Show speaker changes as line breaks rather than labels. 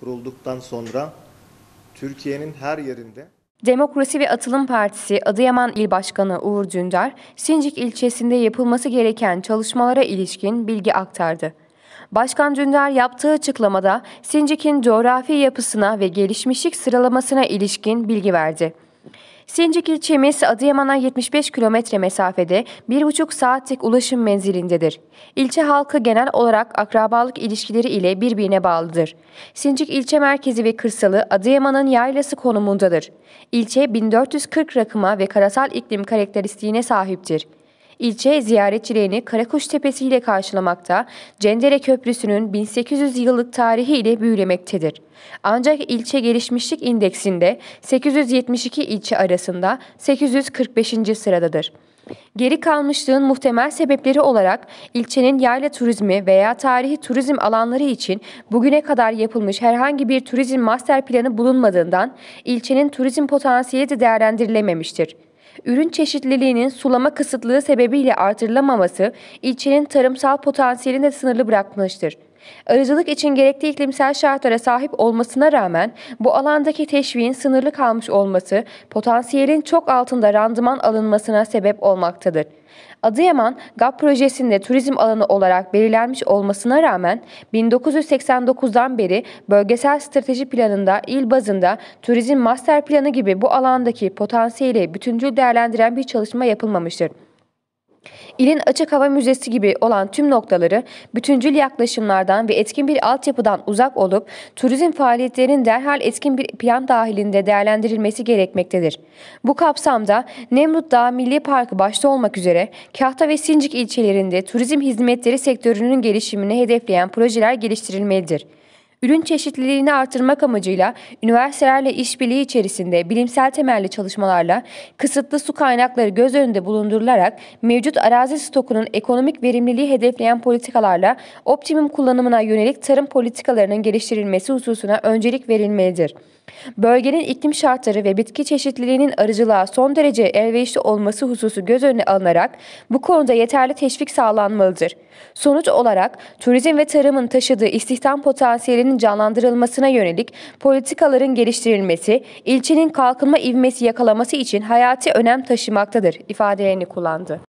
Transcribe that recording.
kurulduktan sonra Türkiye'nin her yerinde Demokrasi ve Atılım Partisi Adıyaman İl Başkanı Uğur Dündar, Sincik ilçesinde yapılması gereken çalışmalara ilişkin bilgi aktardı. Başkan Dündar yaptığı açıklamada Sincik'in coğrafi yapısına ve gelişmişlik sıralamasına ilişkin bilgi verdi. Sincik ilçemiz Adıyaman'a 75 kilometre mesafede 1,5 saatlik ulaşım menzilindedir. İlçe halkı genel olarak akrabalık ilişkileri ile birbirine bağlıdır. Sincik ilçe merkezi ve kırsalı Adıyaman'ın yaylası konumundadır. İlçe 1440 rakıma ve karasal iklim karakteristiğine sahiptir ilçe ziyaretçilerini Karakuş Tepesi ile karşılamakta, Cendere Köprüsü'nün 1800 yıllık tarihi ile büyülemektedir. Ancak ilçe gelişmişlik indeksinde 872 ilçe arasında 845. sıradadır. Geri kalmışlığın muhtemel sebepleri olarak ilçenin yayla turizmi veya tarihi turizm alanları için bugüne kadar yapılmış herhangi bir turizm master planı bulunmadığından ilçenin turizm potansiyeli de değerlendirilememiştir ürün çeşitliliğinin sulama kısıtlığı sebebiyle artırılamaması ilçenin tarımsal potansiyelini de sınırlı bırakmıştır. Arıcılık için gerekli iklimsel şartlara sahip olmasına rağmen bu alandaki teşviğin sınırlı kalmış olması potansiyelin çok altında randıman alınmasına sebep olmaktadır. Adıyaman, GAP projesinde turizm alanı olarak belirlenmiş olmasına rağmen 1989'dan beri bölgesel strateji planında il bazında turizm master planı gibi bu alandaki potansiyeli bütüncül değerlendiren bir çalışma yapılmamıştır. İlin açık hava müzesi gibi olan tüm noktaları bütüncül yaklaşımlardan ve etkin bir altyapıdan uzak olup turizm faaliyetlerinin derhal etkin bir plan dahilinde değerlendirilmesi gerekmektedir. Bu kapsamda Nemrut Dağı Milli Parkı başta olmak üzere Kahta ve Sincik ilçelerinde turizm hizmetleri sektörünün gelişimini hedefleyen projeler geliştirilmelidir. Ürün çeşitliliğini artırmak amacıyla üniversitelerle işbirliği içerisinde bilimsel temelli çalışmalarla kısıtlı su kaynakları göz önünde bulundurularak mevcut arazi stokunun ekonomik verimliliği hedefleyen politikalarla optimum kullanımına yönelik tarım politikalarının geliştirilmesi hususuna öncelik verilmelidir. Bölgenin iklim şartları ve bitki çeşitliliğinin arıcılığa son derece elverişli olması hususu göz önüne alınarak bu konuda yeterli teşvik sağlanmalıdır. Sonuç olarak turizm ve tarımın taşıdığı istihdam potansiyelinin canlandırılmasına yönelik politikaların geliştirilmesi, ilçenin kalkınma ivmesi yakalaması için hayati önem taşımaktadır ifadelerini kullandı.